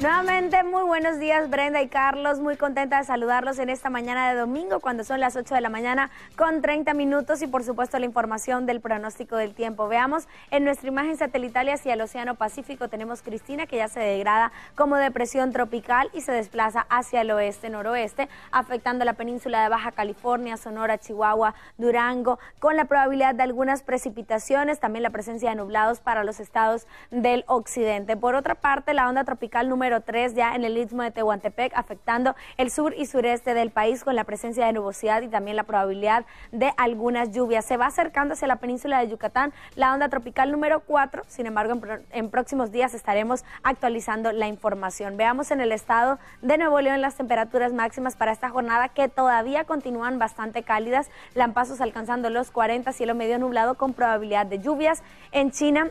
Nuevamente, muy buenos días Brenda y Carlos, muy contenta de saludarlos en esta mañana de domingo cuando son las 8 de la mañana con 30 minutos y por supuesto la información del pronóstico del tiempo. Veamos en nuestra imagen satelital y hacia el Océano Pacífico tenemos Cristina que ya se degrada como depresión tropical y se desplaza hacia el oeste-noroeste, afectando la península de Baja California, Sonora, Chihuahua, Durango, con la probabilidad de algunas precipitaciones, también la presencia de nublados para los estados del occidente. Por otra parte, la onda tropical número 3 ya en el istmo de Tehuantepec, afectando el sur y sureste del país con la presencia de nubosidad y también la probabilidad de algunas lluvias. Se va acercando hacia la península de Yucatán la onda tropical número 4, sin embargo en, próximos días estaremos actualizando la información. Veamos en el estado de Nuevo León las temperaturas máximas para esta jornada que todavía continúan bastante cálidas, lampazos alcanzando los 40, cielo medio nublado con probabilidad de lluvias. En China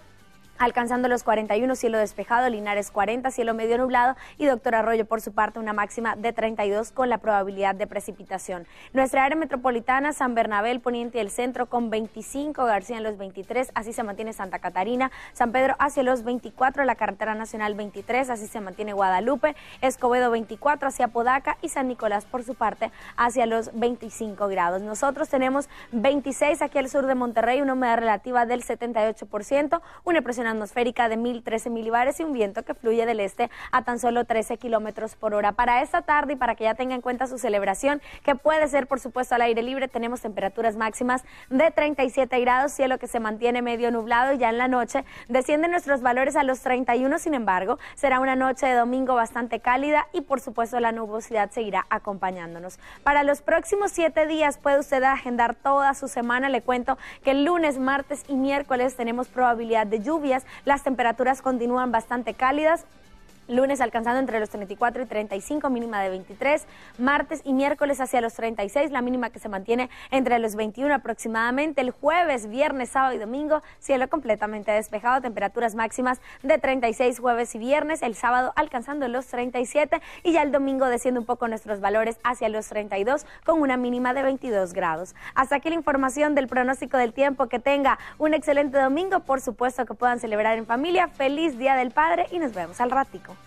alcanzando los 41 cielo despejado, Linares 40 cielo medio nublado y Doctor Arroyo por su parte una máxima de 32 con la probabilidad de precipitación. Nuestra área metropolitana, San Bernabé, poniente y el centro con 25, García en los 23, así se mantiene Santa Catarina, San Pedro hacia los 24, la carretera nacional 23, así se mantiene Guadalupe, Escobedo 24 hacia Podaca y San Nicolás por su parte hacia los 25 grados. Nosotros tenemos 26 aquí al sur de Monterrey, una humedad relativa del 78%, una presión atmosférica de 1013 milibares y un viento que fluye del este a tan solo 13 kilómetros por hora. Para esta tarde y para que ya tenga en cuenta su celebración, que puede ser por supuesto al aire libre, tenemos temperaturas máximas de 37 grados, cielo que se mantiene medio nublado y ya en la noche descienden nuestros valores a los 31. Sin embargo, será una noche de domingo bastante cálida y por supuesto la nubosidad seguirá acompañándonos. Para los próximos siete días puede usted agendar toda su semana. Le cuento que el lunes, martes y miércoles tenemos probabilidad de lluvias las temperaturas continúan bastante cálidas lunes alcanzando entre los 34 y 35, mínima de 23, martes y miércoles hacia los 36, la mínima que se mantiene entre los 21 aproximadamente, el jueves, viernes, sábado y domingo, cielo completamente despejado, temperaturas máximas de 36 jueves y viernes, el sábado alcanzando los 37 y ya el domingo desciende un poco nuestros valores hacia los 32 con una mínima de 22 grados. Hasta aquí la información del pronóstico del tiempo, que tenga un excelente domingo, por supuesto que puedan celebrar en familia, feliz Día del Padre y nos vemos al ratico.